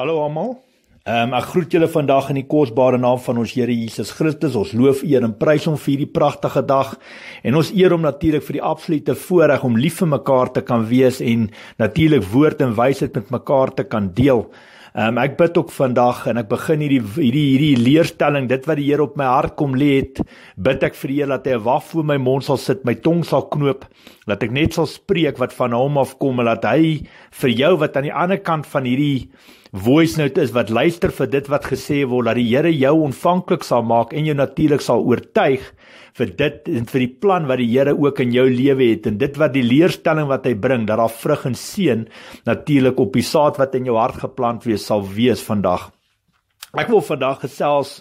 Hallo almal. Ehm um, ek groet julle vandag in die kosbare naam van ons Here Jesus Christus. Ons loof U en prys hom vir hierdie pragtige dag en ons eer hom natuurlik vir die absolute voorreg om lief vir mekaar te kan wees en natuurlik woord en wysheid met mekaar te kan deel. Ehm um, ek bid ook vandag en ek begin hierdie hierdie hierdie leerstelling dit wat die Here op my hart kom lê het bid ek vir die Here dat hy 'n wag voor my mond sal sit, my tong sal knoop, dat ek net sal spreek wat van hom afkom en dat hy vir jou wat aan die ander kant van hierdie voice note is nou wat luister vir dit wat gesê word dat die Here jou ontvanklik sal maak en jou natuurlik sal oortuig vir dit en vir die plan wat die Here ook in jou lewe het en dit wat die leerstelling wat hy bring dat daar vrug en seën natuurlik op die saad wat in jou hart geplant wees sal wees vandag. Ek wil vandag gesels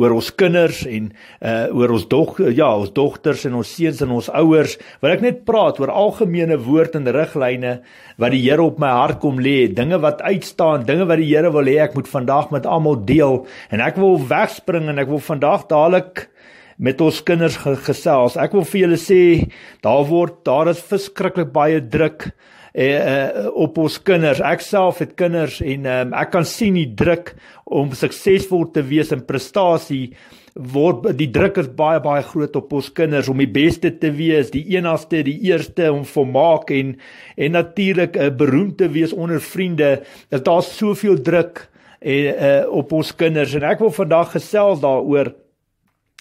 oor ons kinders en uh oor ons dog uh, ja, ons dogters en ons seuns en ons ouers. Wil ek net praat oor algemene woord en riglyne wat die Here op my hart kom lê, dinge wat uitstaan, dinge wat die Here wil hê ek moet vandag met almal deel en ek wil wegspring en ek wil vandag dadelik met ons kinders gesels. Ek wil vir julle sê daar word daar is verskriklik baie druk Eh, eh, op ons kinders. Ek self het kinders en um, ek kan sien die druk om suksesvol te wees in prestasie word die druk is baie baie groot op ons kinders om die beste te wees, die enigste, die eerste om volmaak en en natuurlik 'n uh, eh, beroemd te wees onder vriende. Dat daar soveel druk eh, uh, op ons kinders en ek wil vandag gesels daaroor.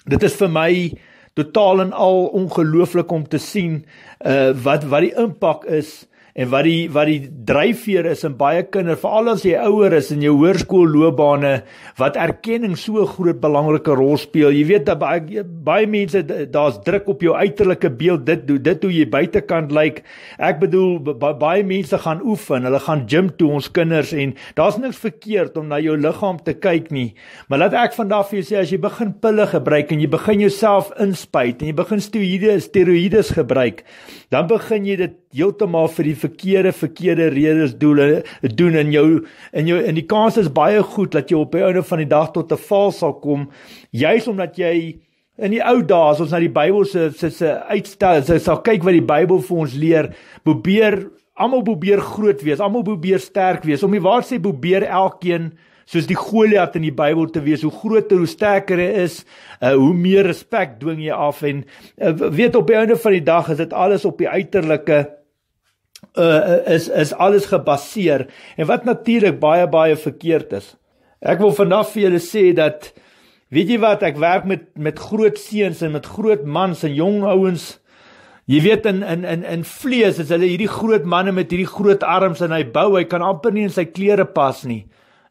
Dit is vir my totaal en al ongelooflik om te sien uh, wat wat die impak is uh, En wat die wat die dryfveer is in baie kinders, veral as jy ouer is in jou hoërskoolloopbane, wat erkenning so 'n groot belangrike rol speel. Jy weet dat baie baie mense daar's druk op jou uiterlike beeld. Dit doen dit hoe jy buitekant lyk. Like. Ek bedoel baie mense gaan oefen, hulle gaan gym toe ons kinders en daar's niks verkeerd om na jou liggaam te kyk nie. Maar laat ek vandag vir jou sê as jy begin pille gebruik en jy begin jouself inspuit en jy begin steroïde steroïdes gebruik, dan begin jy dit heeltemal vir die verkeerde verkeerde redes doele doen in jou in jou in die kans is baie goed dat jy op 'n ouene van die dag tot 'n val sal kom juis omdat jy in die ou dae as ons na die Bybel se se se uitstel se sal kyk wat die Bybel vir ons leer probeer almal probeer groot wees almal probeer sterk wees om die waar sê probeer elkeen soos die Goliat in die Bybel te wees hoe groter hoe sterker hy is uh, hoe meer respek dwing jy af en uh, weet op die einde van die dag is dit alles op die uiterlike uh, is is alles gebaseer en wat natuurlik baie baie verkeerd is. Ek wil vanaf vir julle sê dat weet jy wat ek werk met met groot seuns en met groot mans en jong ouens Jy weet in in in in vlees is hulle hierdie groot manne met hierdie groot arms en hy bou hy kan amper nie in sy klere pas nie.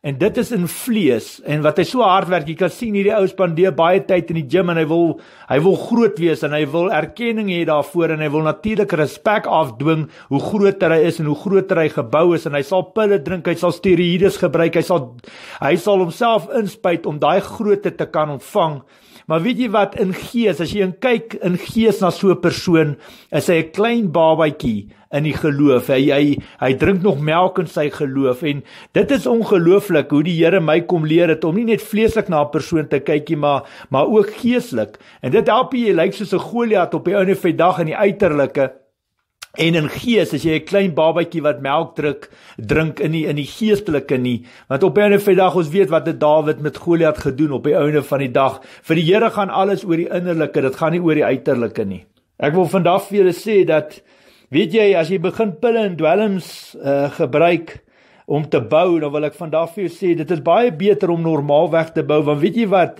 En dit is in vlees en wat hy so hard werk, jy kan sien hierdie ou spandeer baie tyd in die gim en hy wil hy wil groot wees en hy wil erkenning hê daarvoor en hy wil natuurlik respek afdwing hoe groter hy is en hoe groter hy gebou is en hy sal pille drink, hy sal steroïdes gebruik, hy sal hy sal homself inspuit om daai grootte te kan ontvang. Maar weet jy wat in gees, as jy kyk in gees na so 'n persoon, is hy 'n klein babatjie in die geloof. Hy hy, hy drink nog melk in sy geloof en dit is ongelooflik hoe die Here my kom leer het om nie net vleeslik na 'n persoon te kykie maar maar ook geestelik. En dit help jy lyk soos 'n Goliat op die ouene van die dag in die uiterlike en in gees as jy 'n klein babatjie wat melk druk drink in die, in die geestelike nie want op 'n ander vandag ons weet wat het Dawid met Goliat gedoen op die ouene van die dag vir die Here gaan alles oor die innerlike dit gaan nie oor die uiterlike nie ek wil vandag vir julle sê dat Weet jy as jy begin pille en dwelms uh, eh, gebruik om te bou, dan wil ek vandag vir jou sê dit is baie beter om normaalweg te bou want weet jy wat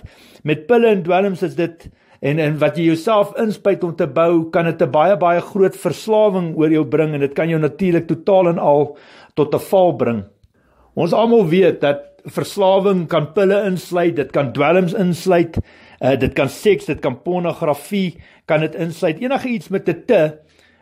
met pille en dwelms is dit en en wat jy jouself inspuit om te bou kan dit 'n baie baie groot verslawing oor jou bring en dit kan jou natuurlik totaal en al tot 'n val bring. Ons almal weet dat verslawing kan pille insluit, dit kan dwelms insluit, uh, dit kan seks, dit kan pornografie, kan dit insluit enige iets met 'n te, te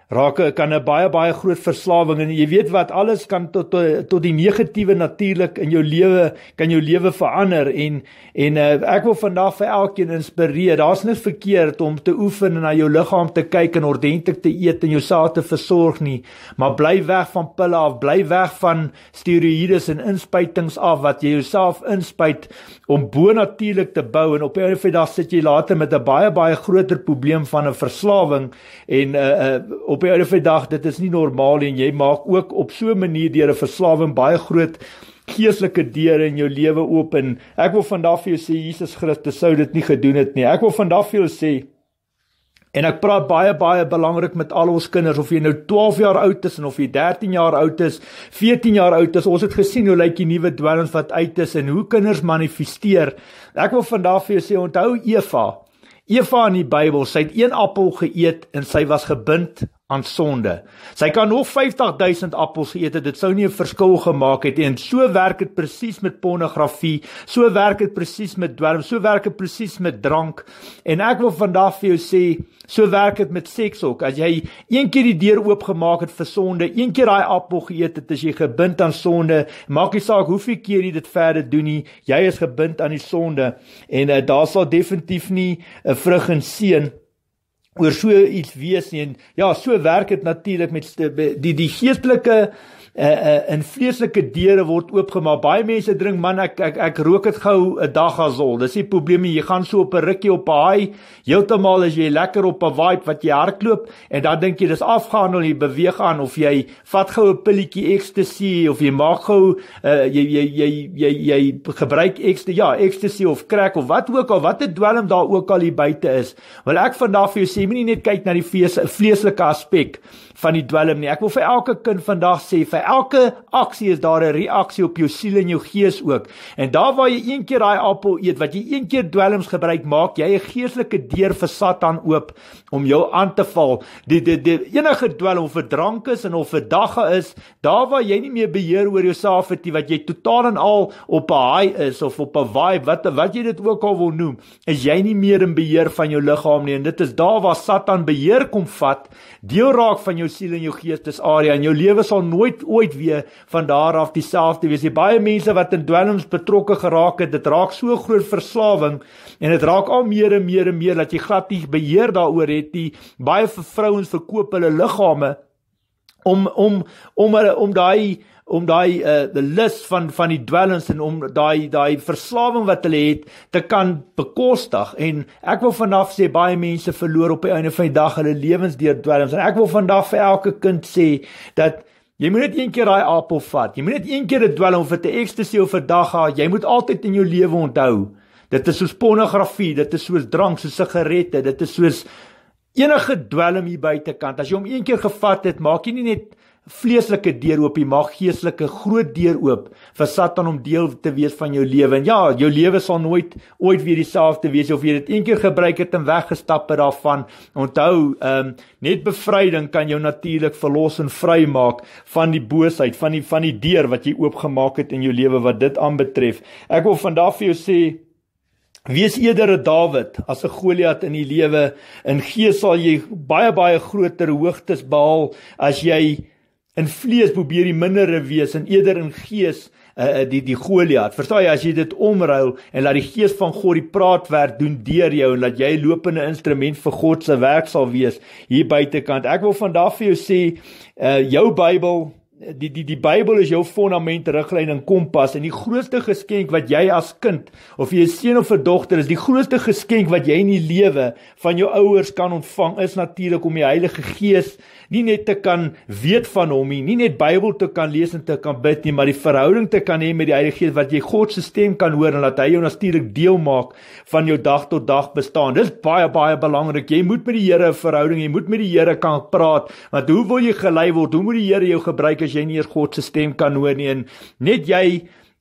raak kan 'n baie baie groot verslawing en jy weet wat alles kan tot tot, tot die negatiewe natuurlik in jou lewe kan jou lewe verander en en eh, ek wil vandag vir elkeen inspireer daar's niks verkeerd om te oefen en na jou liggaam te kyk en ordentlik te eet en jou saad te versorg nie maar bly weg van pille af bly weg van steroïdes en inspuitings af wat jy jouself inspuit om bonatuurlik te bou en op 'n of ander dag sit jy later met 'n baie baie groter probleem van 'n verslawing en uh, uh, op die ouer van dag dit is nie normaal en jy maak ook op so 'n manier deur 'n verslawing baie groot geestelike deure in jou lewe oop en ek wil vandag vir jou sê Jesus Christus sou dit nie gedoen het nie. Ek wil vandag vir jou sê en ek praat baie baie belangrik met al ons kinders of jy nou 12 jaar oud is en of jy 13 jaar oud is, 14 jaar oud is, ons het gesien hoe lyk die nuwe dwelms wat uit is en hoe kinders manifesteer. Ek wil vandag vir jou sê onthou Eva Eva in die Bybel, sy het een appel geëet en sy was gebind aan sonde. Sy kan nog 50000 appels geëet het, dit sou nie 'n verskil gemaak het nie. En so werk dit presies met pornografie, so werk dit presies met dwelm, so werk dit presies met drank. En ek wil vandag vir jou sê, so werk dit met seks ook. As jy een keer die deur oopgemaak het vir sonde, een keer daai appel geëet het, as jy gebind aan sonde, maak nie saak hoeveel keer jy dit verder doen nie, jy is gebind aan die sonde en uh, daar sal definitief nie 'n uh, vrug en seën oor so iets wees nie. En ja, so werk dit natuurlik met eh, die die geestelike uh, uh, in vleeslike deure word oopgemaak. Baie mense drink man ek ek ek rook dit gou 'n dag asol. Dis nie probleme jy gaan so op 'n rukkie op 'n haai heeltemal as jy lekker op 'n vibe wat jy hardloop en dan dink jy dis afgehandel jy beweeg aan of jy vat gou 'n pilletjie ecstasy of jy maak gou uh, jy, jy jy jy jy gebruik ecstasy ja ecstasy of crack of wat ook al wat dit dwelm daar ook al hier buite is. Wil ek vandag vir jou sê moenie net kyk na die vlees, vleeslike aspek van die dwelm nie. Ek wil vir elke kind vandag sê vir elke aksie is daar 'n reaksie op jou siel en jou gees ook. En daar waar jy een keer daai appel eet, wat jy een keer dwelms gebruik maak, jy 'n geestelike deur vir Satan oop om jou aan te val. Die die, die enige dwelm of verdrank is en of verdagga is, daar waar jy nie meer beheer oor jou saafety wat jy totaal en al op 'n high is of op 'n vibe, wat wat jy dit ook al wil noem, is jy nie meer in beheer van jou liggaam nie en dit is daar waar Satan beheer kom vat, deel raak van jou siel en jou gees, dis area en jou lewe sal nooit ooit ooit weer van daar af dieselfde wees nie. Baie mense wat in dwelms betrokke geraak het, dit raak so groot verslawing en dit raak al meer en meer en meer dat jy glad nie beheer daaroor het nie. Baie vir vrouens verkoop hulle liggame om om om om, om daai om daai die uh, lys van van die dwelms en om daai daai verslawing wat hulle het te kan bekostig en ek wil vanaf sê baie mense verloor op die einde van die dag hulle lewens deur dwelms en ek wil vandag vir elke kind sê dat Jy moet net een keer daai appel vat. Jy moet net een keer dit dwel om vir te ekstasie of vir dag haar. Jy moet altyd in jou lewe onthou. Dit is soos pornografie, dit is soos drank, soos sigarette, dit is soos enige dwelm hier buitekant. As jy hom een keer gevat het, maak jy nie net vleeslike deur oop, jy mag geestelike groot deur oop vir Satan om deel te wees van jou lewe. En ja, jou lewe sal nooit ooit weer dieselfde wees of jy dit een keer gebruik het en weggestap het daarvan. Onthou, ehm um, net bevryding kan jou natuurlik verlos en vry maak van die boosheid, van die van die deur wat jy oopgemaak het in jou lewe wat dit aanbetref. Ek wil vandag vir jou sê Wees eerder 'n Dawid as 'n Goliat in die lewe. In gees sal jy baie baie groter hoogtes behaal as jy in vlees probeer die mindere wees en eerder in gees uh, die die Goliat. Verstaan jy as jy dit omruil en laat die gees van God die praatwerk doen deur jou en laat jy 'n lopende instrument vir God se werk sal wees hier buitekant. Ek wil vandag vir jou sê uh, jou Bybel die die die Bybel is jou fondament, riglyn en kompas en die grootste geskenk wat jy as kind of jy 'n seun of 'n dogter is, die grootste geskenk wat jy in die lewe van jou ouers kan ontvang is natuurlik om die Heilige Gees nie net te kan weet van hom nie, nie net Bybel te kan lees en te kan bid nie, maar die verhouding te kan hê met die Heilige Gees wat jy God se stem kan hoor en laat hy jou natuurlik deel maak van jou dag tot dag bestaan. Dis baie baie belangrik. Jy moet met die Here 'n verhouding, jy moet met die Here kan praat. Want hoe wil jy gelei word? Hoe moet die Here jou gebruik? as jy nie eers God se stem kan hoor nie en net jy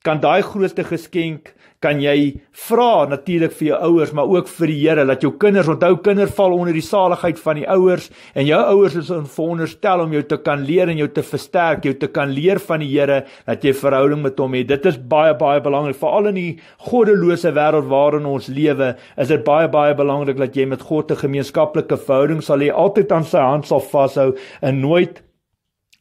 kan daai grootste geskenk kan jy vra natuurlik vir jou ouers maar ook vir die Here dat jou kinders onthou kinders val onder die saligheid van die ouers en jou ouers is in veronderstel om jou te kan leer en jou te versterk jou te kan leer van die Here dat jy 'n verhouding met hom het dit is baie baie belangrik veral in die goddelose wêreld waarin ons lewe is dit baie baie belangrik dat jy met God 'n gemeenskaplike verhouding sal hê altyd aan sy hand sal vashou en nooit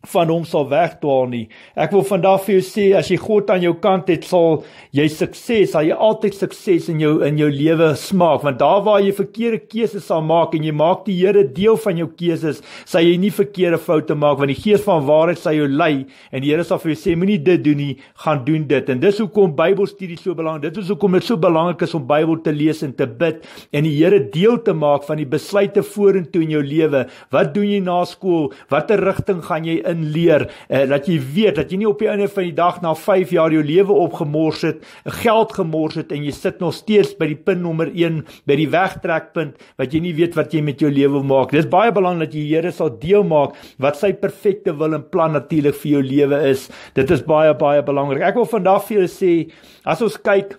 van hom sal wegdwaal nie. Ek wil vandag vir jou sê as jy God aan jou kant het, sal jy sukses, sal jy altyd sukses in jou in jou lewe smaak, want daar waar jy verkeerde keuses sal maak en jy maak die Here deel van jou keuses, sal jy nie verkeerde foute maak want die Gees van waarheid sal jou lei en die Here sal vir jou sê moenie dit doen nie, gaan doen dit. En dis hoekom Bybelstudie so belangrik. Dit is hoekom dit so belangrik is om Bybel te lees en te bid en die Here deel te maak van die besluite vorentoe in jou lewe. Wat doen jy na skool? Watter rigting gaan jy in? in leer uh, eh, dat jy weet dat jy nie op die einde van die dag na 5 jaar jou lewe opgemors het, geld gemors het en jy sit nog steeds by die punt nommer 1 by die wegtrekpunt wat jy nie weet wat jy met jou lewe maak. Dis baie belangrik dat jy Here sal deel maak wat sy perfekte wil en plan natuurlik vir jou lewe is. Dit is baie baie belangrik. Ek wil vandag vir julle sê as ons kyk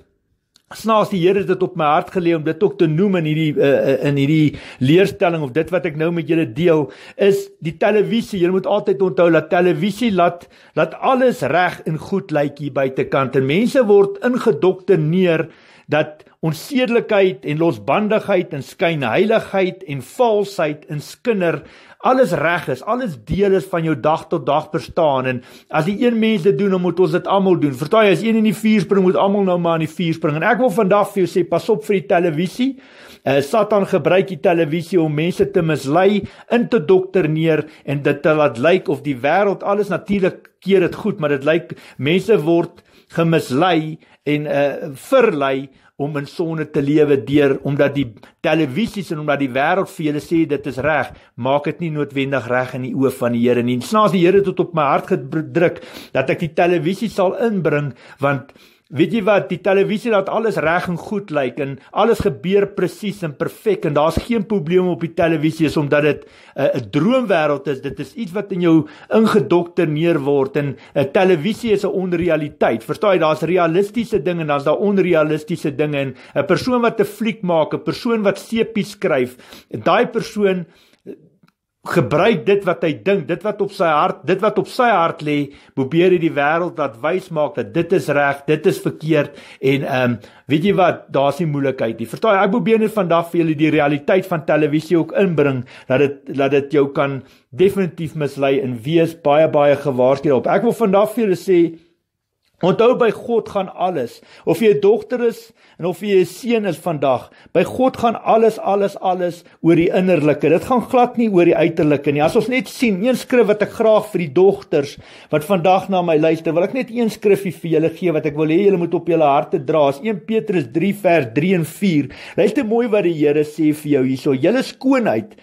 snaaks die Here het dit op my hart gelê om dit ook te noem in hierdie uh, in hierdie leerstelling of dit wat ek nou met julle deel is die televisie. Julle moet altyd onthou dat televisie laat laat alles reg en goed lyk hier buitekant en mense word ingedoktrineer dat onsedelikheid en losbandigheid en skyn heiligheid en valsheid en skinder alles reg is alles deel is van jou dag tot dag bestaan en as die een mens dit doen dan moet ons dit almal doen vertel jy as een in die vuur spring moet almal nou maar in die vuur spring en ek wil vandag vir jou sê pas op vir die televisie uh, satan gebruik die televisie om mense te mislei in te doktrineer en dit te laat lyk of die wêreld alles natuurlik keer dit goed maar dit lyk mense word gemislei en uh, verlei om in sonde te lewe deur omdat die televisies en omdat die wêreld vir julle sê dit is reg, maak dit nie noodwendig reg in die oë van die Here nie. Snaaks die Here tot op my hart gedruk dat ek die televisie sal inbring want Weet jy wat, die televisie laat alles reg en goed lyk en alles gebeur presies en perfek en daar's geen probleme op die televisie is omdat dit eh, 'n uh, droomwêreld is. Dit is iets wat in jou ingedoktrineer word en 'n uh, eh, televisie is 'n onrealiteit. Verstaan jy, daar's realistiese dinge en daar's daai onrealistiese dinge en 'n persoon wat 'n fliek maak, 'n persoon wat sepies skryf, daai persoon gebruik dit wat hy dink, dit wat op sy hart, dit wat op sy hart lê, probeer hy die wêreld laat wys maak dat dit is reg, dit is verkeerd en ehm um, weet jy wat, daar's nie moelikheid nie. Vertel ek probeer net vandag vir julle die realiteit van televisie ook inbring dat dit dat dit jou kan definitief mislei en wees baie baie gewaarsku op. Ek wil vandag vir julle sê Onthou by God gaan alles. Of jy 'n dogter is en of jy 'n seun is vandag, by God gaan alles alles alles oor die innerlike. Dit gaan glad nie oor die uiterlike nie. As ons net sien, een skrif wat ek graag vir die dogters wat vandag na my luister, wil ek net een skrifgie vir julle gee wat ek wil hê julle moet op julle harte dra. Is 1 Petrus 3 vers 3 en 4. Luister mooi wat die Here sê vir jou hierso. Julle skoonheid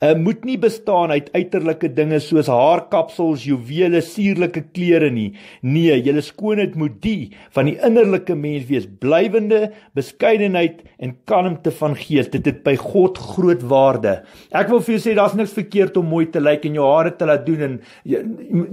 uh, moet nie bestaan uit uiterlike dinge soos haarkapsels, juwele, suurlike klere nie. Nee, julle skoonheid moet die van die innerlike mens wees, blywende beskeidenheid en kalmte van gees. Dit het by God groot waarde. Ek wil vir julle sê daar's niks verkeerd om mooi te lyk like en jou hare te laat doen en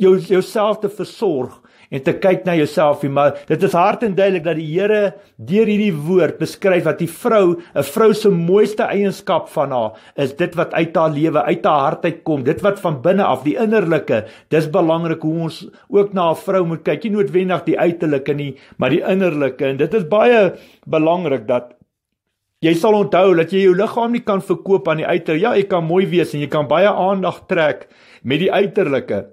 jou jouself te versorg en te kyk na jouself en maar dit is hard en duidelik dat die Here deur hierdie woord beskryf wat die vrou, 'n vrou se mooiste eienskap van haar is dit wat uit haar lewe, uit haar hart uitkom, dit wat van binne af, die innerlike. Dis belangrik hoe ons ook na 'n vrou moet kyk, nie noodwendig die uiterlike nie, maar die innerlike en dit is baie belangrik dat jy sal onthou dat jy jou liggaam nie kan verkoop aan die uiter. Ja, jy kan mooi wees en jy kan baie aandag trek met die uiterlike.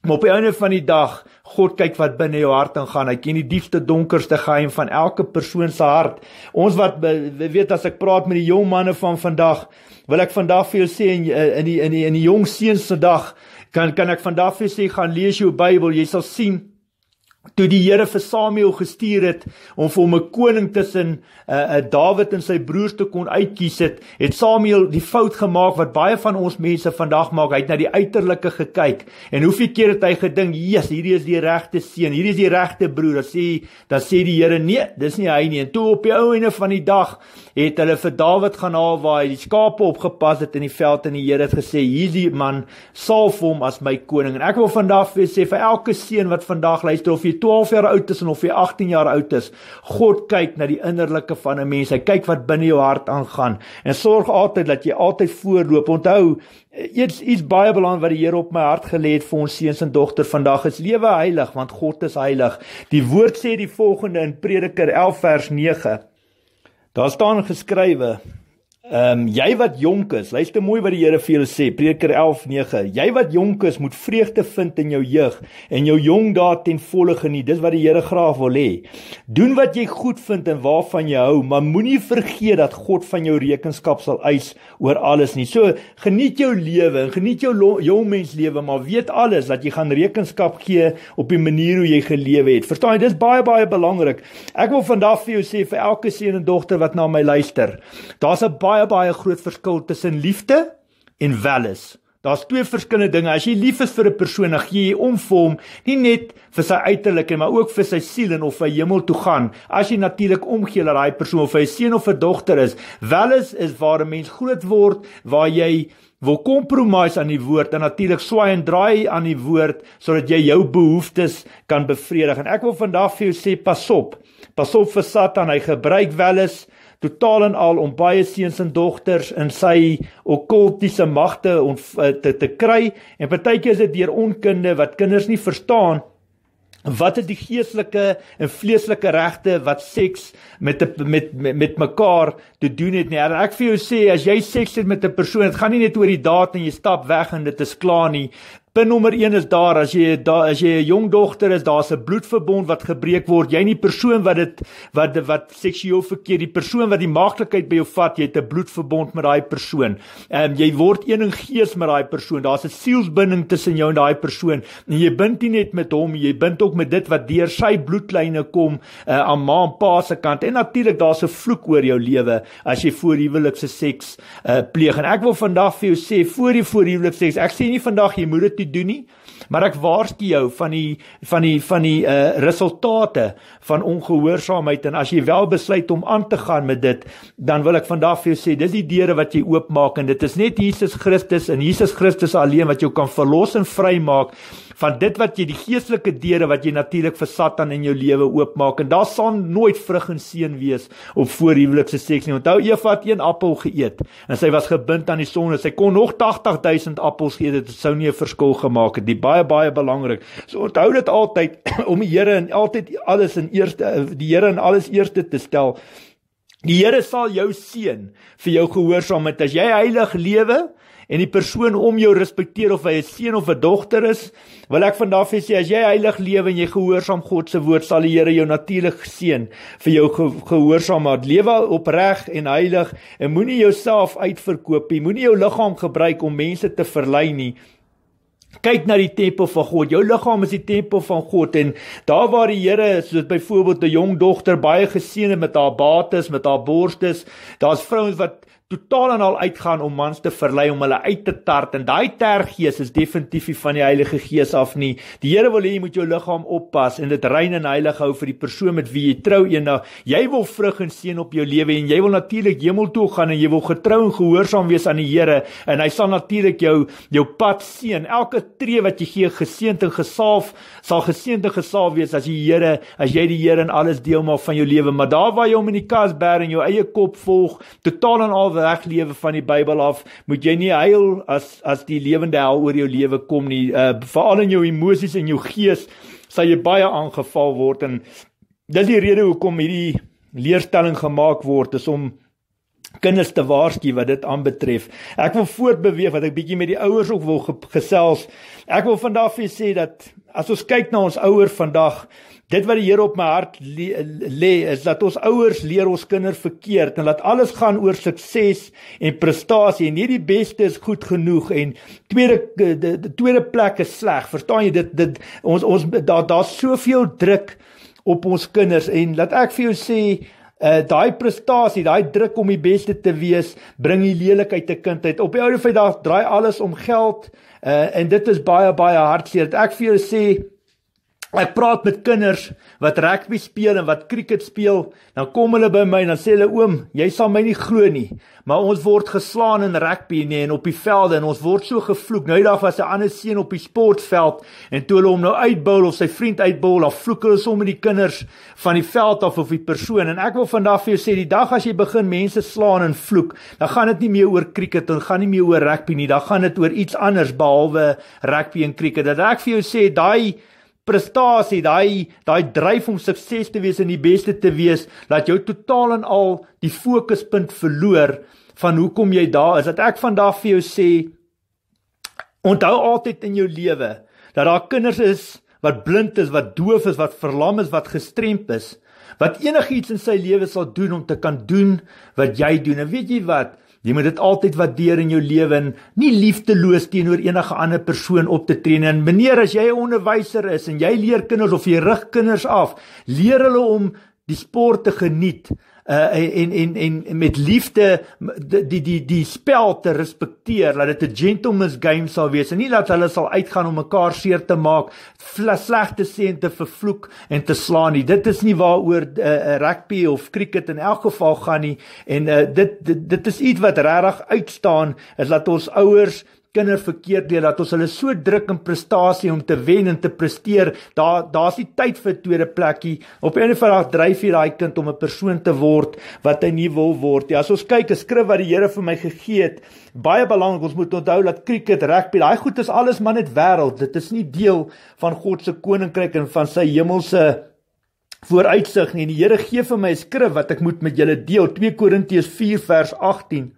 Maar op die einde van die dag, God kyk wat binne jou hart aangaan. Hy ken die diepste, donkerste geheim van elke persoon se hart. Ons wat weet as ek praat met die jong manne van vandag, wil ek vandag vir jou sê in in die in die in die jong seuns se dag kan kan ek vandag vir jou sê gaan lees jou Bybel, jy sal sien toe die Here vir Samuel gestuur het om vir hom 'n koning tussen 'n uh, eh, uh, eh, Dawid en sy broers te kon uitkies het, het Samuel die fout gemaak wat baie van ons mense vandag maak. Hy het na die uiterlike gekyk en hoeveel keer het hy gedink, "Jesus, hierdie is die regte seun, hierdie is die regte broer." Dan sê dan sê die Here, "Nee, dis nie hy nie." En toe op die ou einde van die dag het hulle vir Dawid gaan haal waar hy die skape opgepas het in die veld en die Here het gesê, "Hierdie man sal vir hom as my koning." En ek wil vandag vir sê vir elke seun wat vandag luister of jy jy 12 jaar oud is en of jy 18 jaar oud is, God kyk na die innerlike van 'n mens. Hy kyk wat binne jou hart aangaan en sorg altyd dat jy altyd voorloop. Onthou, iets iets baie belangrik wat die Here op my hart gelê het vir ons seuns en dogter vandag is lewe heilig want God is heilig. Die woord sê die volgende in Prediker 11 vers 9. Daar staan geskrywe Ehm um, jy wat jonk is, luister mooi wat die Here vir julle sê, Prediker 11:9. Jy wat jonk is, moet vreugde vind in jou jeug en jou jong dae ten volle geniet. Dis wat die Here graag wil hê. Doen wat jy goed vind en waarvan jy hou, maar moenie vergeet dat God van jou rekenskap sal eis oor alles nie. So geniet jou lewe, geniet jou jong menslewe, maar weet alles dat jy gaan rekenskap gee op die manier hoe jy gelewe het. Verstaan jy? Dis baie baie belangrik. Ek wil vandag vir jou sê vir elke seun en dogter wat na my luister. Daar's 'n baie baie groot verskil tussen liefde en welis. Daar's twee verskillende dinge. As jy lief is vir 'n persoon, dan gee jy om vir hom, nie net vir sy uiterlike, maar ook vir sy siel en of hy hemel toe gaan. As jy natuurlik omgee dat daai persoon of hy seun of 'n dogter is, welis is waar 'n mens groot word, waar jy wil kompromise aan die woord en natuurlik swaai en draai aan die woord sodat jy jou behoeftes kan bevredig. En ek wil vandag vir jou sê, pas op. Pas op vir Satan. Hy gebruik welis totaal en al om baie seuns en dogters in sy okkultiese magte eh, te te kry en partykeer is dit deur onkunde wat kinders nie verstaan wat is die geestelike en vleeslike regte wat seks met met met, met mekaar te doen het nie. Ek vir jou sê as jy seks het met 'n persoon, dit gaan nie net oor die daad en jy stap weg en dit is klaar nie. Pin nommer 1 is daar as jy daar as jy 'n jong dogter is, daar's 'n bloedverbond wat gebreek word. Jy nie persoon wat dit wat wat seksueel verkeer, die persoon wat die maaklikheid by jou vat, jy het 'n bloedverbond met daai persoon. Ehm um, jy word een in gees met daai persoon. Daar's 'n sielsbinding tussen jou en daai persoon. En jy bind nie net met hom, jy bind ook met dit wat deur sy bloedlyne kom uh, aan ma en pa se kant. En natuurlik daar's 'n vloek oor jou lewe as jy voor huwelikse seks uh, pleeg. En ek wil vandag vir jou sê voor die voor huwelikse seks. Ek sê nie vandag jy moet toe doen nie. Maar ek waarsku jou van die van die van die uh resultate van ongehoorsaamheid en as jy wel besluit om aan te gaan met dit, dan wil ek vandag vir jou sê, dis die deure wat jy oopmaak en dit is net Jesus Christus en Jesus Christus alleen wat jou kan verlos en vrymaak van dit wat jy die geestelike deure wat jy natuurlik vir Satan in jou lewe oopmaak en daar sal nooit vrug en seën wees op voorhuwelikse seks nie. Onthou Eva het een appel geëet en sy was gebind aan die sonde. Sy kon nog 80000 appels geëet het, dit sou nie 'n verskil gemaak het nie. Baie baie belangrik. So onthou dit altyd om die Here en altyd alles in eerste die Here en alles eerste te stel. Die Here sal jou seën vir jou gehoorsaamheid. As jy heilig lewe, en die persoon om jou respekteer of hy 'n seun of 'n dogter is, wil ek vandag vir sê as jy heilig lewe en jy gehoorsaam God se woord, sal die Here jou natuurlik seën vir jou gehoorsaamheid. Lewe opreg en heilig en moenie jouself uitverkoop nie. Moenie jou liggaam gebruik om mense te verlei nie. Kyk na die tempel van God. Jou liggaam is die tempel van God en daar waar die Here is, soos byvoorbeeld 'n jong dogter baie geseën met haar bates, met haar borstes, daar's vrouens wat totaal en al uitgaan om mans te verlei om hulle uit te tart en daai tergees is definitief nie van die Heilige Gees af nie. Die Here wil hê jy moet jou liggaam oppas en dit rein en heilig hou vir die persoon met wie jy trou eendag. Jy wil vrug en seën op jou lewe en jy wil natuurlik hemel toe gaan en jy wil getrou en gehoorsaam wees aan die Here en hy sal natuurlik jou jou pad seën. Elke tree wat jy gee geseënd en gesalf sal geseënd en gesalf wees as jy die Here as jy die Here in alles deel maar van jou lewe. Maar daar waar jy hom in die kas bær en jou eie kop volg, totaal en al weglewe van die Bybel af, moet jy nie huil as as die lewende hel oor jou lewe kom nie. Uh veral in jou emosies en jou gees sal jy baie aangeval word en dis die rede hoekom hierdie leerstelling gemaak word is om kinders te waarsku wat dit aanbetref. Ek wil voortbeweeg wat ek bietjie met die ouers ook wil gesels. Ek wil vandag vir julle sê dat as ons kyk na ons ouer vandag, dit wat die Here op my hart lê is dat ons ouers leer ons kinders verkeerd en laat alles gaan oor sukses en prestasie en nie die beste is goed genoeg en tweede de, de, de tweede plek is sleg. Verstaan jy dit dit ons ons daar daar's soveel druk op ons kinders en laat ek vir jou sê Uh daai prestasie, daai druk om die beste te wees, bring die lelikheid te kind uit. Op die ouer van daai draai alles om geld. Uh en dit is baie baie hartseer. Ek vir jou sê Ek praat met kinders wat rugby speel en wat cricket speel, dan kom hulle by my en dan sê hulle oom, jy sal my nie glo nie, maar ons word geslaan in rugby nê nee, en op die velde en ons word so gevloek. Nou eendag was 'n ander seun op die sportveld en toe hulle hom nou uitbou of sy vriend uitbou, dan vloek hulle sommer die kinders van die veld af of die persoon. En ek wil vandag vir jou sê, die dag as jy begin mense slaan en vloek, dan gaan dit nie meer oor cricket en gaan nie meer oor rugby nie, dan gaan dit oor iets anders behalwe rugby en cricket. Dat ek vir jou sê, daai prestasie, daai daai dryf om sukses te wees en die beste te wees, laat jou totaal en al die fokuspunt verloor van hoekom jy daar is. Dat ek vandag vir jou sê onthou altyd in jou lewe dat daar kinders is wat blind is, wat doof is, wat verlam is, wat gestremp is, wat enigiets in sy lewe sal doen om te kan doen wat jy doen. En weet jy wat? Jy moet dit altyd waardeer in jou lewe en nie liefdeloos teenoor enige ander persoon op te tree nie. En meneer, as jy 'n onderwyser is en jy leer kinders of jy rig kinders af, leer hulle om die sport te geniet. Eh, en en en met liefde die die die spel te respekteer dat dit 'n gentleman's game sal wees en nie dat hulle sal uitgaan om mekaar seer te maak sleg te sê en te vervloek en te slaan nie dit is nie waaroor uh, rugby of cricket in elk geval gaan nie en uh, dit, dit dit is iets wat regtig uitstaan is dat ons ouers kinders verkeerd leer dat ons hulle so druk in prestasie om te wen en te presteer, daar daar's nie tyd vir 'n tweede plekkie. Op 'n of ander dag dryf jy daai kind om 'n persoon te word wat hy nie wil word nie. As ons kyk, 'n skrif wat die Here vir my gegee het, baie belangrik, ons moet onthou dat cricket, rugby, daai goed is alles maar net wêreld. Dit is nie deel van God se koninkryk en van sy hemelse vooruitsig nie. Die Here gee vir my 'n skrif wat ek moet met julle deel, 2 Korintiërs 4 vers 18.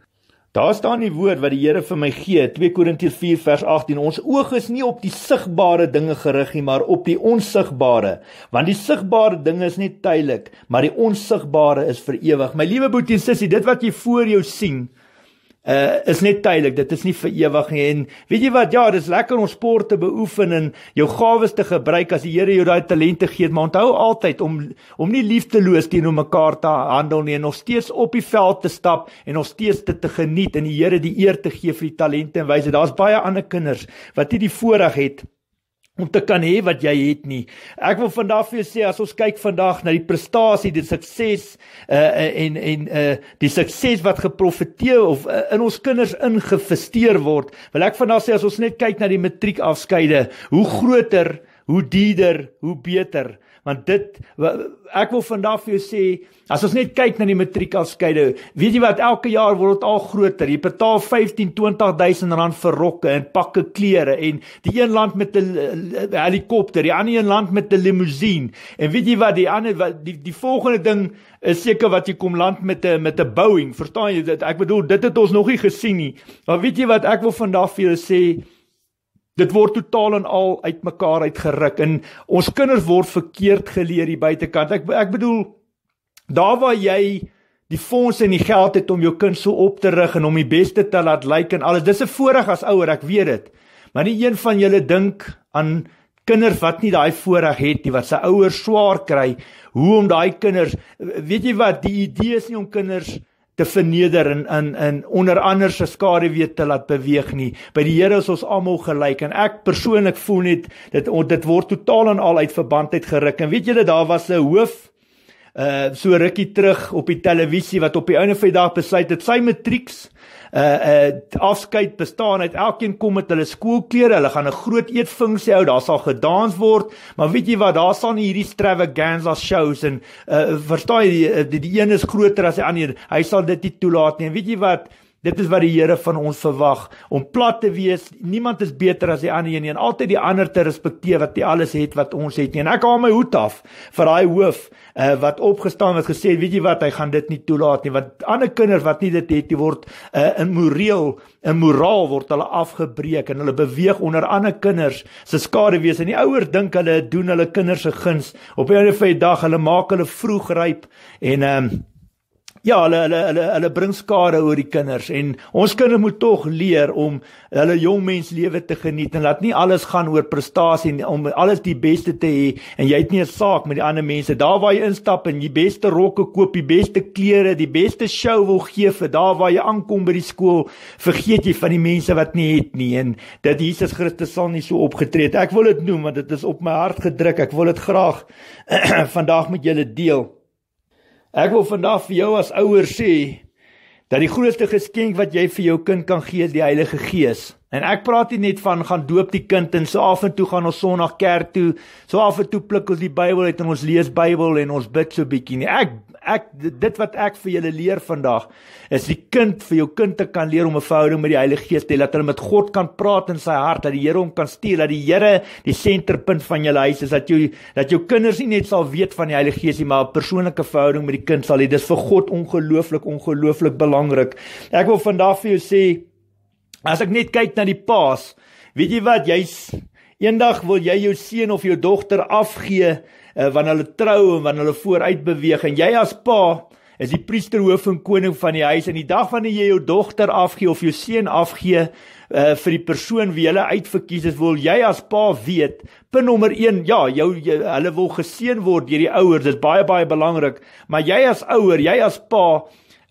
Daar staan die woord wat die Here vir my gee, 2 Korintiërs 4 vers 18. Ons oog is nie op die sigbare dinge gerig nie, maar op die onsigbare, want die sigbare dinge is net tydelik, maar die onsigbare is vir ewig. My liewe boetie en sussie, dit wat jy voor jou sien, uh is net tydelik dit is nie vir ewig nie en weet jy wat ja dis lekker om sport te beoefen en jou gawes te gebruik as die Here jou daai talente gee maar onthou altyd om om nie liefdeloos teenoor mekaar te handel nie en nog steeds op die veld te stap en nog steeds dit te geniet en die Here die eer te gee vir die talente en wyse daar's baie ander kinders wat nie die voorreg het om te kan hê wat jy het nie. Ek wil vandag vir jou sê as ons kyk vandag na die prestasie, die sukses uh en en uh die sukses wat geprofeteer of uh, in ons kinders ingefesteer word, wil ek vandag sê as ons net kyk na die matriekafskeide, hoe groter, hoe dieder, hoe beter want dit ek wil vandag vir jou sê as ons net kyk na die matriek afskeide weet jy wat elke jaar word dit al groter jy betaal 15 20000 rand vir rokke en pakke klere en die een land met 'n helikopter die ander een land met 'n limousine en weet jy wat die ander wat die die volgende ding is seker wat jy kom land met 'n met 'n Boeing verstaan jy dit ek bedoel dit het ons nog nie gesien nie maar weet jy wat ek wil vandag vir jou sê Dit word totaal en al uitmekaar uitgeruk en ons kinders word verkeerd geleer die buitekant. Ek ek bedoel daar waar jy die fondse en die geld het om jou kind so op te rig en hom die beste te laat lyk like en alles. Dis 'n voordeel as ouer, ek weet dit. Maar nie een van julle dink aan kinders wat nie daai voordeel het nie wat sy ouers swaar kry hoe om daai kinders weet jy wat die idee is nie om kinders te verneder en in in onder ander se skade weer te laat beweeg nie. By die Here is ons almal gelyk en ek persoonlik voel net dit dit word totaal en al uit verband uit geruk. En weet julle daar was 'n hoof uh so rukkie terug op die televisie wat op die einde van die dag besluit dit sy matrieks uh uh afskeid bestaan uit elkeen kom met hulle skoolklere hulle gaan 'n groot eetfunksie hou daar sal gedans word maar weet jy wat daar staan hierdie extravaganza shows en uh verstaan jy die, die, die een is groter as die ander hy sal dit nie toelaat nie weet jy wat uh Dit is wat die Here van ons verwag om plat te wees. Niemand is beter as die ander nie en altyd die ander te respekteer wat hy alles het wat ons het nie. En ek haal my hoed af vir daai hoof uh, wat opgestaan het gesê, weet jy wat, hy gaan dit nie toelaat nie want ander kinders wat nie dit het nie word uh, in moreel, in moraal word hulle afgebreek en hulle beweeg onder ander kinders se skaduwees en die ouers dink hulle doen hulle kinders se guns. Op 'n of ander dag hulle maak hulle vroeg ryp en um, Ja, hulle hulle hulle hulle bring skade oor die kinders en ons kinders moet tog leer om hulle jong mens lewe te geniet en laat nie alles gaan oor prestasie om alles die beste te hê en jy het nie 'n saak met die ander mense. Daar waar jy instap en die beste rokke koop, die beste klere, die beste show wil gee vir daar waar jy aankom by die skool, vergeet jy van die mense wat nie het nie en dat Jesus Christus sal nie so opgetree het. Ek wil dit noem want dit is op my hart gedruk. Ek wil dit graag vandag met julle deel. Ek wil vandag vir jou as ouer sê dat die grootste geskenk wat jy vir jou kind kan gee, die Heilige Gees. En ek praat nie net van gaan doop die kind en so af en toe gaan ons Sondag kerk toe, so af en toe pluk ons die Bybel uit en ons lees Bybel en ons bid so bietjie nie. Ek ek dit wat ek vir julle leer vandag is die kind vir jou kind te kan leer om 'n verhouding met die Heilige Gees te hê dat hulle met God kan praat in sy hart dat die Here hom kan stuur dat die Here die senterpunt van julle huis is dat jou dat jou kinders nie net sal weet van die Heilige Gees nie maar 'n persoonlike verhouding met die kind sal hê dis vir God ongelooflik ongelooflik belangrik ek wil vandag vir jou sê as ek net kyk na die paas weet jy wat jy's eendag wil jy jou seun of jou dogter afgee Eh, wanneer hulle trou en wanneer hulle vooruit beweeg en jy as pa is die priesterhoof en koning van die huis en die dag wanneer jy jou dogter afgee of jou seun afgee uh, vir die persoon wie hulle uitverkies is wil jy as pa weet punt nommer 1 ja jou jy, hulle wil geseën word deur die ouers dit is baie baie belangrik maar jy as ouer jy as pa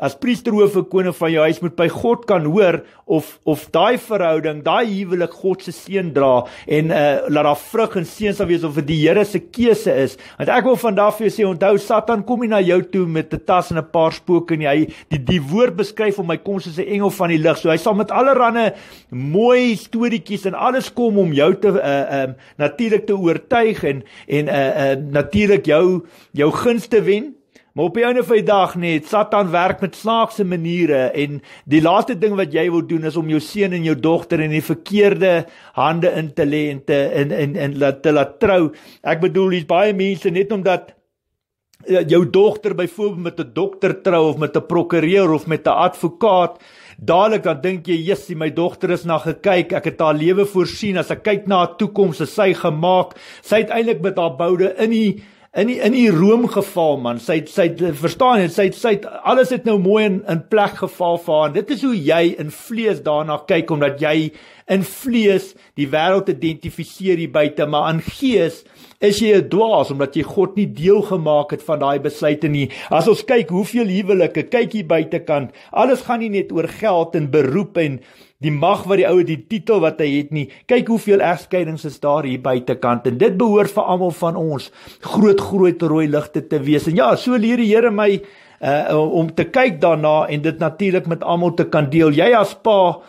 as priesterhoof of koning van jou huis moet by God kan hoor of of daai verhouding, daai huwelik God se seën dra en uh, laat daar vrug en seën sal wees of dit die Here se keuse is. Want ek wil vandag vir jou sê, onthou Satan kom nie na jou toe met 'n tas en 'n paar spooke nie. Hy die die woord beskryf hom my kom soos 'n engel van die lig. So hy sal met allerlei mooi storieetjies en alles kom om jou te uh, uh, natuurlik te oortuig en en uh, uh, natuurlik jou jou gunste wen Maar op die einde van die dag nê, nee, Satan werk met slaagse maniere en die laaste ding wat jy wil doen is om jou seun en jou dogter in die verkeerde hande in te lê en te in in in laat te laat trou. Ek bedoel hier's baie mense net omdat eh, jou dogter byvoorbeeld met 'n dokter trou of met 'n prokureur of met 'n advokaat dadelik dan dink jy jissie my dogter is na gekyk ek het haar lewe voorsien as ek kyk na haar toekoms sy gemaak sy het eintlik met haar boude in die in die, in die room geval man sy sy verstaan jy sy sy alles het nou mooi in in plek geval vir haar en dit is hoe jy in vlees daarna kyk omdat jy in vlees die wêreld identifiseer hier buite maar in gees is jy 'n dwaas omdat jy God nie deel gemaak het van daai besluite nie as ons kyk hoeveel huwelike kyk hier buite kan alles gaan nie net oor geld en beroep en die mag wat die ou het, die titel wat hy het nie. Kyk hoeveel egskeidings is daar hier buitekant en dit behoort vir almal van ons groot groot rooi ligte te wees. En ja, so leer die Here my uh om te kyk daarna en dit natuurlik met almal te kan deel. Jy as pa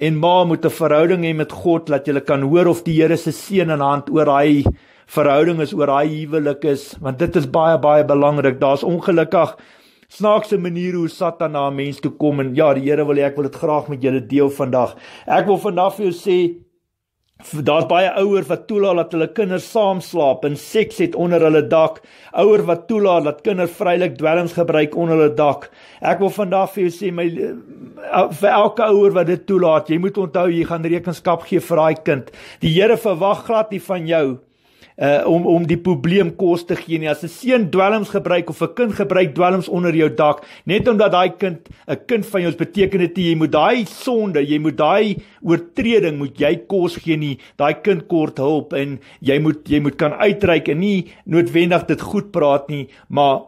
en ma moet 'n verhouding hê met God dat jy kan hoor of die Here se seën in hand oor daai verhouding is, oor daai huwelik is, want dit is baie baie belangrik. Daar's ongelukkig snaakse manier hoe Satan na 'n mens toe kom en ja, die Here wil hê ek wil dit graag met julle deel vandag. Ek wil vandag vir jou sê daar's baie ouers wat toelaat dat hulle kinders saam slaap en seks het onder hulle dak, ouers wat toelaat dat kinders vrylik dwelms gebruik onder hulle dak. Ek wil vandag vir jou sê my eh, vir elke ouer wat dit toelaat, jy moet onthou jy gaan rekenskap gee vir daai kind. Die Here verwag glad nie van jou uh, om om die probleem kos te gee nie. As 'n seun dwelms gebruik of 'n kind gebruik dwelms onder jou dak, net omdat daai kind 'n kind van jou is, beteken dit jy moet daai sonde, jy moet daai oortreding moet jy kos gee nie. Daai kind kort hulp en jy moet jy moet kan uitreik en nie noodwendig dit goed praat nie, maar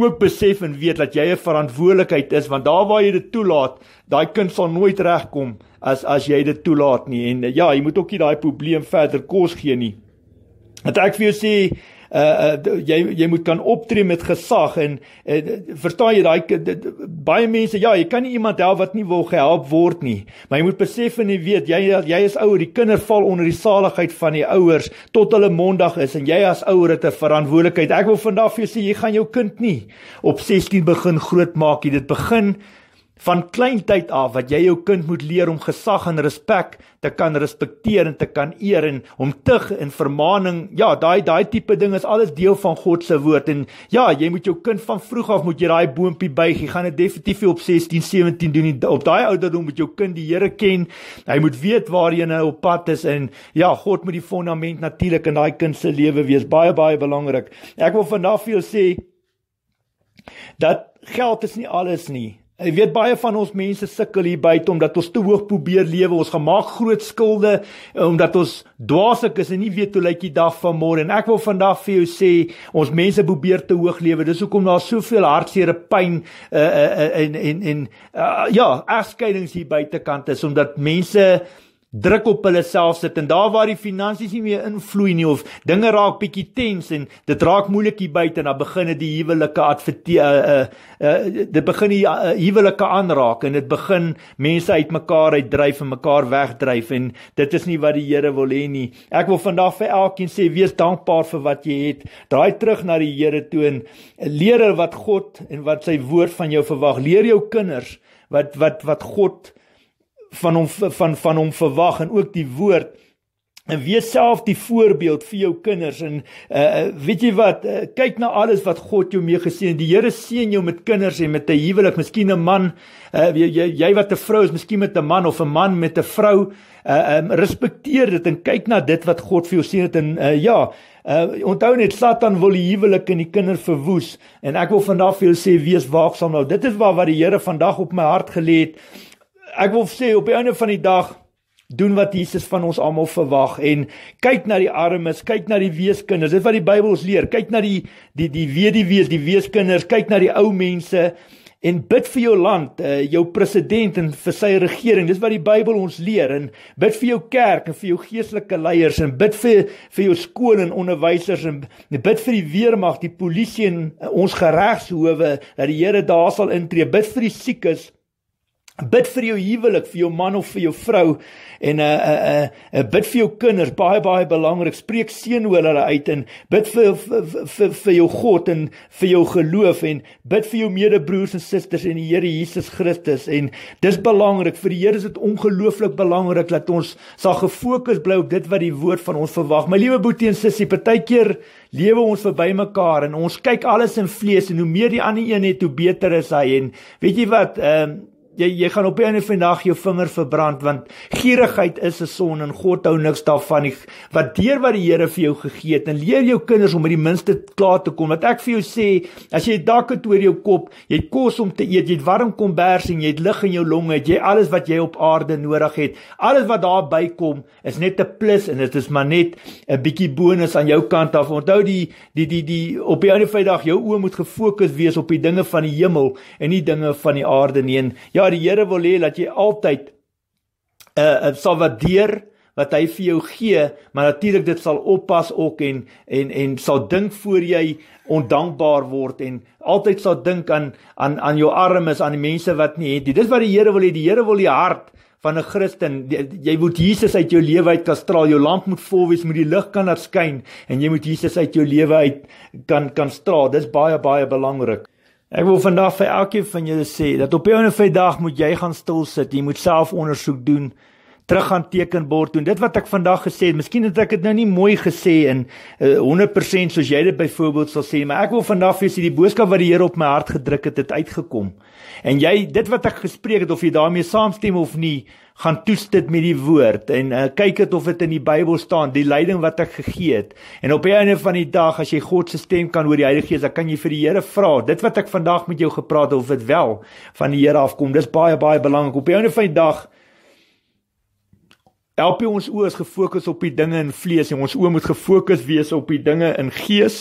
ook besef en weet dat jy 'n verantwoordelikheid is want daar waar jy dit toelaat, daai kind sal nooit regkom as as jy dit toelaat nie en ja, jy moet ook nie daai probleem verder kos gee nie. Dat ek vir jou sê uh jy jy moet kan optree met gesag en uh, verstaan jy daai baie mense ja jy kan nie iemand help wat nie wil gehelp word nie maar jy moet besef en jy weet jy jy is ouer die kinders val onder die saligheid van die ouers tot hulle mondag is en jy as ouer het 'n verantwoordelikheid ek wil vandag vir jou sê jy gaan jou kind nie op 16 begin grootmaak jy dit begin van klein tyd af wat jy jou kind moet leer om gesag en respek te kan respekteer en te kan eer en hom tug en vermaning ja daai daai tipe ding is alles deel van God se woord en ja jy moet jou kind van vroeg af moet jy daai boontjie buig jy gaan dit definitief op 16 17 doen op daai ouderdom moet jou kind die Here ken hy moet weet waarheen hy op pad is en ja God moet die fondament natuurlik in daai kind se lewe wees baie baie belangrik ek wil vandag vir jou sê dat geld is nie alles nie Ek weet baie van ons mense sukkel hier buite omdat ons te hoog probeer lewe. Ons gemaak groot skulde eh, omdat ons dwaasik is en nie weet hoe lyk die dag van môre en ek wil vandag vir jou sê ons mense probeer te hoog lewe. Dis hoekom daar soveel hartseer en pyn uh, uh, uh, en en en uh, ja, afskeidings hier buitekant is omdat mense druk op hulle self sit en daar waar die finansies nie meer invloei nie of dinge raak bietjie tens en dit raak moeilik hier buite en dan begin dit die huwelike adverteer uh, uh, eh, uh, eh, dit begin die uh, huwelike aanraak en dit begin mense uitmekaar uitdryf en mekaar wegdryf en dit is nie wat die Here wil hê nie ek wil vandag vir elkeen sê wees dankbaar vir wat jy het draai terug na die Here toe en leer wat God en wat sy woord van jou verwag leer jou kinders wat wat wat God van hom van van hom verwag en ook die woord en wees self die voorbeeld vir jou kinders en uh, weet jy wat uh, kyk na alles wat God jou mee geseën die Here seën jou met kinders en met 'n huwelik miskien 'n man uh, jy jy wat 'n vrou is miskien met 'n man of 'n man met 'n vrou uh, um, respekteer dit en kyk na dit wat God vir jou seën het en uh, ja uh, onthou net Satan wil die huwelik en die kinders verwoes en ek wil vandag vir jou sê wees waaksaam nou dit is waar wat die Here vandag op my hart gelê het ek wil sê op die einde van die dag doen wat Jesus van ons almal verwag en kyk na die armes, kyk na die weeskinders. Dit wat die Bybel ons leer, kyk na die die die weduwee, die weeskinders, kyk na die ou mense en bid vir jou land, eh, jou president en vir sy regering. Dis wat die Bybel ons leer en bid vir jou kerk en vir jou geestelike leiers en bid vir vir jou skole en onderwysers en bid vir die weermag, die polisie en ons geregshowe dat die Here daar sal intree. Bid vir die siekes bid vir jou huwelik, vir jou man of vir jou vrou en 'n 'n 'n bid vir jou kinders, baie baie belangrik. Spreek seën oor hulle uit en bid vir vir vir jou God en vir jou geloof en bid vir jou medebroers en susters in die Here Jesus Christus en dis belangrik. Vir die Here is dit ongelooflik belangrik dat ons sal gefokus bly op dit wat die woord van ons verwag. My liewe boetie en sussie, partykeer lewe ons verby mekaar en ons kyk alles in vlees en hoe meer die ander een het, hoe beter is hy en weet jy wat, ehm um, jy jy gaan op die einde van die dag jou vinger verbrand want gierigheid is 'n son en God hou niks daarvan nie. Waardeer wat die Here vir jou gegee het en leer jou kinders om met die minste klaar te kom. Wat ek vir jou sê, as jy 'n dak het oor jou kop, jy het kos om te eet, jy het warm kombers en jy het lig in jou longe, het jy alles wat jy op aarde nodig het. Alles wat daar bykom is net 'n plus en dit is maar net 'n bietjie bonus aan jou kant af. Onthou die die die die op die einde van die dag jou oë moet gefokus wees op die dinge van die hemel en nie dinge van die aarde nie. En ja, waar die Here wil hê dat jy altyd 'n uh, eh, eh, sal waardeer wat hy vir jou gee, maar natuurlik dit sal oppas ook en en en sal dink voor jy ondankbaar word en altyd sal dink aan aan aan jou armes, aan die mense wat nie het nie. Dis wat die Here wil hê. Die Here wil die hart van 'n Christen, jy moet Jesus uit jou lewe uit kastraal, jou lamp moet vol wees met die lig kan dat skyn en jy moet Jesus uit jou lewe uit kan kan straal. Dis baie baie belangrik. Ek wil vandag vir elkeen van julle sê dat op 'n of ander dag moet jy gaan stil sit. Jy moet self ondersoek doen, terug gaan tekenbord doen. Dit wat ek vandag gesê het, miskien het ek dit nou nie mooi gesê in uh, 100% soos jy dit byvoorbeeld sal sê, maar ek wil vandag vir julle sê die boodskap wat die Here op my hart gedruk het, het uitgekom. En jy dit wat ek gespreek het of jy daarmee saamstem of nie, gaan toets dit met die woord en uh, kyk dit of dit in die Bybel staan, die leiding wat ek gegee het. En op die einde van die dag as jy God se stem kan hoor, die Heilige Gees, dan kan jy vir die Here vra, dit wat ek vandag met jou gepraat het of dit wel van die Here afkom. Dis baie baie belangrik. Op die einde van die dag help ons oë is gefokus op die dinge in vlees en ons oë moet gefokus wees op die dinge in gees.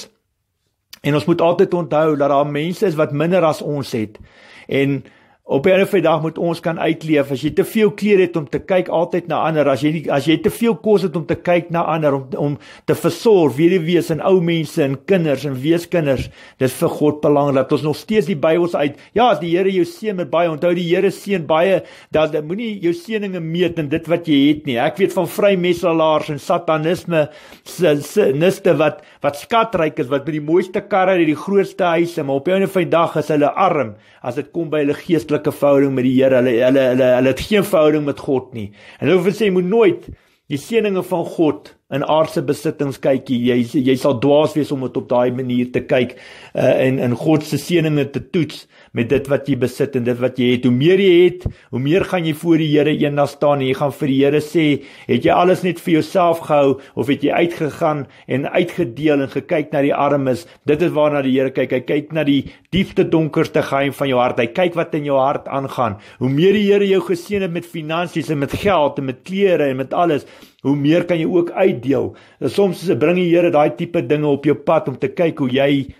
En ons moet altyd onthou dat daar mense is wat minder as ons het in Op 'n of ander dag moet ons kan uitleef. As jy te veel klere het om te kyk altyd na ander, as jy nie, as jy te veel kos het om te kyk na ander om om te versorg hierdie wese en ou mense en kinders en weeskinders, dis vir God belangrik dat ons nog steeds die Bybel uit. Ja, as die Here jou seën met baie, onthou die Here seën baie dat jy moenie jou seëninge meet in dit wat jy het nie. Ek weet van vrymesselaars en satanisme se niste wat wat skatryk is, wat met die mooiste karre en die grootste huise, maar op 'n of ander dag is hulle arm as dit kom by hulle geestelike menslike verhouding met die Here. Hulle hulle hulle hulle het geen verhouding met God nie. En hulle wil sê jy moet nooit die seëninge van God in aardse besittings kyk nie. Jy jy sal dwaas wees om dit op daai manier te kyk uh in in God se seëninge te toets met dit wat jy besit en dit wat jy het. Hoe meer jy het, hoe meer gaan jy voor die Here eendag staan en jy gaan vir die Here sê, "Het jy alles net vir jouself gehou of het jy uitgegaan en uitgedeel en gekyk na die armes?" Dit is waarna die Here kyk. Hy kyk na die diepste donkerste geheim van jou hart. Hy kyk wat in jou hart aangaan. Hoe meer die Here jou geseën het met finansies en met geld en met klere en met alles, hoe meer kan jy ook uitdeel. En soms bring die Here daai tipe dinge op jou pad om te kyk hoe jy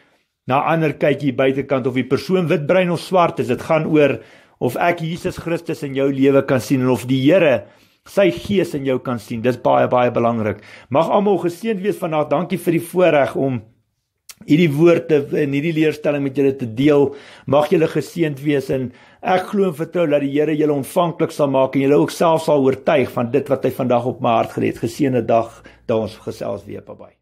na ander kyk hier buitekant of die persoon wit brein of swart is. Dit gaan oor of ek Jesus Christus in jou lewe kan sien en of die Here sy gees in jou kan sien. Dis baie baie belangrik. Mag almal geseënd wees vandag. Dankie vir die voorreg om hierdie woorde en hierdie leerstelling met julle te deel. Mag julle geseënd wees en ek glo en vertrou dat die Here julle ontvanklik sal maak en julle ook self sal oortuig van dit wat hy vandag op my hart gereed. Geseënde dag. Daar ons gesels weer. Bye bye.